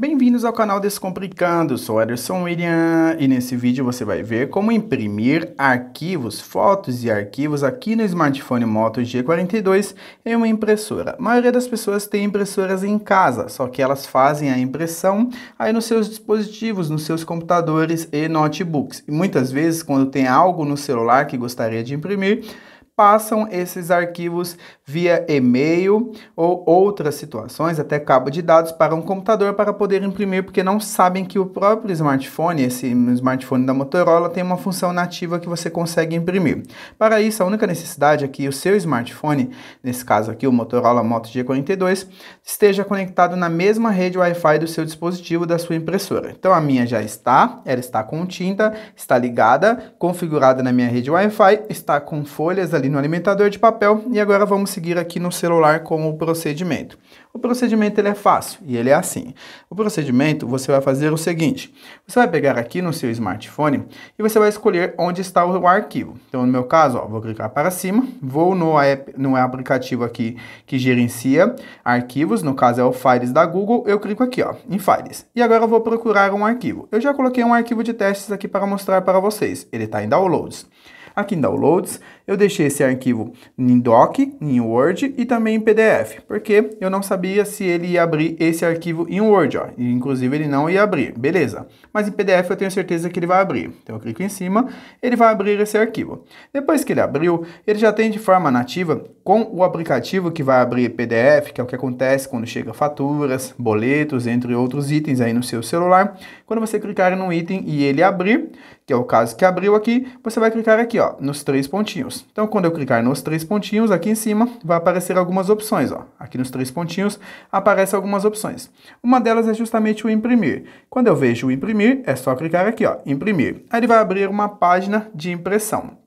Bem-vindos ao canal Descomplicando, sou Ederson William e nesse vídeo você vai ver como imprimir arquivos, fotos e arquivos aqui no smartphone Moto G42 em uma impressora. A maioria das pessoas tem impressoras em casa, só que elas fazem a impressão aí nos seus dispositivos, nos seus computadores e notebooks. E muitas vezes quando tem algo no celular que gostaria de imprimir, passam esses arquivos via e-mail ou outras situações, até cabo de dados para um computador para poder imprimir, porque não sabem que o próprio smartphone, esse smartphone da Motorola, tem uma função nativa que você consegue imprimir. Para isso, a única necessidade é que o seu smartphone, nesse caso aqui o Motorola Moto G42, esteja conectado na mesma rede Wi-Fi do seu dispositivo da sua impressora. Então a minha já está, ela está com tinta, está ligada, configurada na minha rede Wi-Fi, está com folhas ali ali no alimentador de papel e agora vamos seguir aqui no celular com o procedimento. O procedimento ele é fácil e ele é assim. O procedimento você vai fazer o seguinte: você vai pegar aqui no seu smartphone e você vai escolher onde está o arquivo. Então, no meu caso, ó, vou clicar para cima, vou no, app, no aplicativo aqui que gerencia arquivos, no caso é o Files da Google, eu clico aqui ó, em Files. E agora eu vou procurar um arquivo. Eu já coloquei um arquivo de testes aqui para mostrar para vocês. Ele está em Downloads. Aqui em Downloads, eu deixei esse arquivo em Doc, em Word e também em PDF, porque eu não sabia se ele ia abrir esse arquivo em Word, ó. E, inclusive ele não ia abrir, beleza. Mas em PDF eu tenho certeza que ele vai abrir. Então eu clico em cima, ele vai abrir esse arquivo. Depois que ele abriu, ele já tem de forma nativa com o aplicativo que vai abrir PDF, que é o que acontece quando chega faturas, boletos, entre outros itens aí no seu celular, quando você clicar no item e ele abrir, que é o caso que abriu aqui, você vai clicar aqui, ó, nos três pontinhos. Então, quando eu clicar nos três pontinhos, aqui em cima, vai aparecer algumas opções, ó. Aqui nos três pontinhos, aparecem algumas opções. Uma delas é justamente o imprimir. Quando eu vejo o imprimir, é só clicar aqui, ó, imprimir. Aí ele vai abrir uma página de impressão.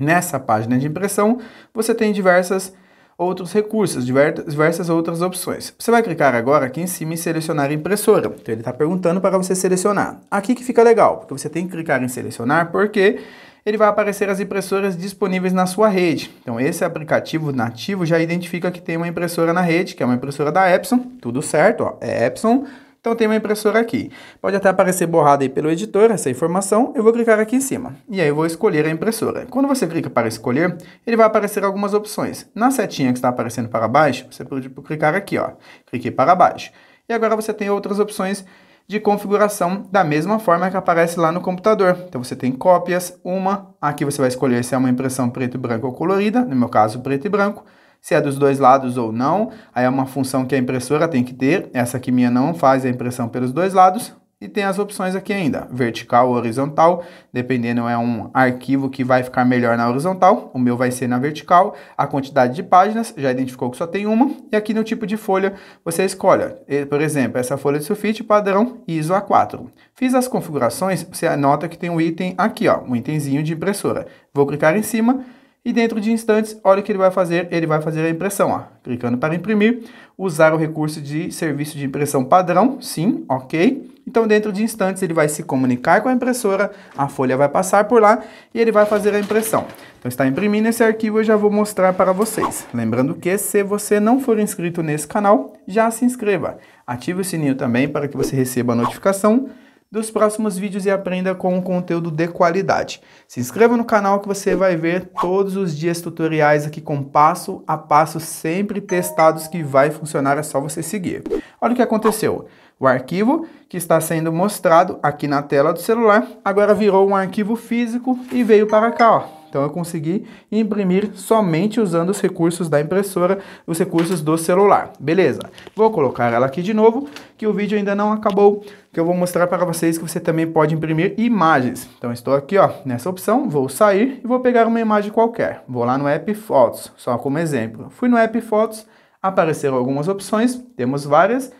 Nessa página de impressão, você tem diversas outros recursos, diversas outras opções. Você vai clicar agora aqui em cima em selecionar impressora. Então ele está perguntando para você selecionar. Aqui que fica legal, porque você tem que clicar em selecionar porque ele vai aparecer as impressoras disponíveis na sua rede. Então esse aplicativo nativo já identifica que tem uma impressora na rede, que é uma impressora da Epson, tudo certo, ó, é Epson então tem uma impressora aqui. Pode até aparecer borrada aí pelo editor essa informação. Eu vou clicar aqui em cima. E aí eu vou escolher a impressora. Quando você clica para escolher, ele vai aparecer algumas opções. Na setinha que está aparecendo para baixo, você pode clicar aqui, ó. Cliquei para baixo. E agora você tem outras opções de configuração da mesma forma que aparece lá no computador. Então você tem cópias, uma, aqui você vai escolher se é uma impressão preto e branco ou colorida, no meu caso preto e branco se é dos dois lados ou não. Aí é uma função que a impressora tem que ter. Essa aqui minha não faz a impressão pelos dois lados. E tem as opções aqui ainda, vertical ou horizontal, dependendo é um arquivo que vai ficar melhor na horizontal, o meu vai ser na vertical, a quantidade de páginas, já identificou que só tem uma, e aqui no tipo de folha você escolhe, por exemplo, essa folha de sulfite padrão ISO A4. Fiz as configurações, você anota que tem um item aqui, ó, um itemzinho de impressora. Vou clicar em cima, e dentro de instantes, olha o que ele vai fazer, ele vai fazer a impressão, ó. Clicando para imprimir, usar o recurso de serviço de impressão padrão, sim, ok. Então, dentro de instantes, ele vai se comunicar com a impressora, a folha vai passar por lá e ele vai fazer a impressão. Então, está imprimindo esse arquivo, eu já vou mostrar para vocês. Lembrando que, se você não for inscrito nesse canal, já se inscreva. Ative o sininho também para que você receba a notificação dos próximos vídeos e aprenda com um conteúdo de qualidade. Se inscreva no canal que você vai ver todos os dias tutoriais aqui com passo a passo sempre testados que vai funcionar, é só você seguir. Olha o que aconteceu. O arquivo que está sendo mostrado aqui na tela do celular agora virou um arquivo físico e veio para cá, ó. Então eu consegui imprimir somente usando os recursos da impressora, os recursos do celular. Beleza. Vou colocar ela aqui de novo, que o vídeo ainda não acabou, que eu vou mostrar para vocês que você também pode imprimir imagens. Então estou aqui, ó, nessa opção, vou sair e vou pegar uma imagem qualquer. Vou lá no app Fotos, só como exemplo. Fui no app Fotos, apareceram algumas opções, temos várias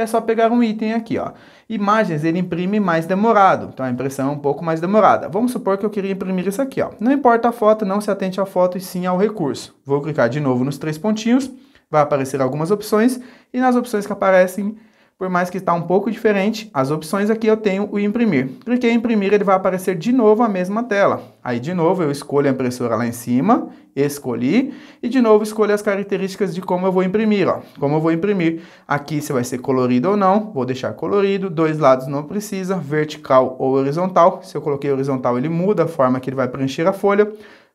é só pegar um item aqui, ó. Imagens ele imprime mais demorado, então a impressão é um pouco mais demorada. Vamos supor que eu queria imprimir isso aqui, ó. Não importa a foto, não se atente à foto e sim ao recurso. Vou clicar de novo nos três pontinhos, vai aparecer algumas opções e nas opções que aparecem por mais que está um pouco diferente, as opções aqui eu tenho o imprimir. Cliquei em imprimir, ele vai aparecer de novo a mesma tela. Aí de novo eu escolho a impressora lá em cima, escolhi, e de novo escolho as características de como eu vou imprimir, ó. Como eu vou imprimir. Aqui se vai ser colorido ou não, vou deixar colorido, dois lados não precisa, vertical ou horizontal. Se eu coloquei horizontal ele muda a forma que ele vai preencher a folha.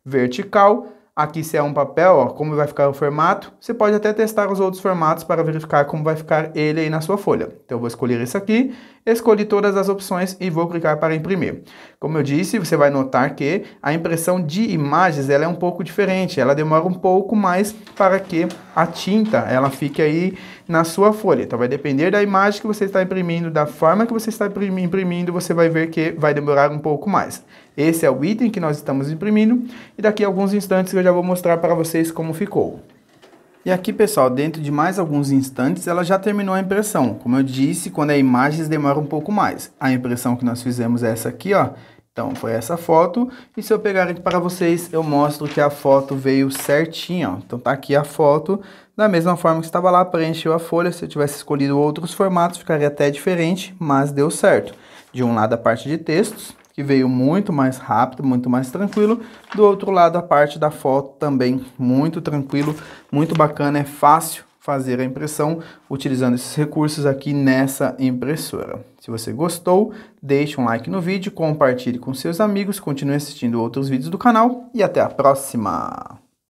Vertical, Aqui se é um papel, ó, como vai ficar o formato, você pode até testar os outros formatos para verificar como vai ficar ele aí na sua folha. Então eu vou escolher esse aqui, escolhi todas as opções e vou clicar para imprimir. Como eu disse, você vai notar que a impressão de imagens ela é um pouco diferente, ela demora um pouco mais para que a tinta ela fique aí na sua folha. Então vai depender da imagem que você está imprimindo, da forma que você está imprimindo, você vai ver que vai demorar um pouco mais. Esse é o item que nós estamos imprimindo e daqui a alguns instantes eu já vou mostrar para vocês como ficou. E aqui pessoal, dentro de mais alguns instantes ela já terminou a impressão. Como eu disse, quando é imagens demora um pouco mais. A impressão que nós fizemos é essa aqui, ó, então, foi essa foto. E se eu pegar aqui para vocês, eu mostro que a foto veio certinha. Ó. Então, tá aqui a foto. Da mesma forma que estava lá, preencheu a folha. Se eu tivesse escolhido outros formatos, ficaria até diferente, mas deu certo. De um lado, a parte de textos, que veio muito mais rápido, muito mais tranquilo. Do outro lado, a parte da foto também muito tranquilo, muito bacana, é fácil fazer a impressão utilizando esses recursos aqui nessa impressora. Se você gostou, deixe um like no vídeo, compartilhe com seus amigos, continue assistindo outros vídeos do canal e até a próxima!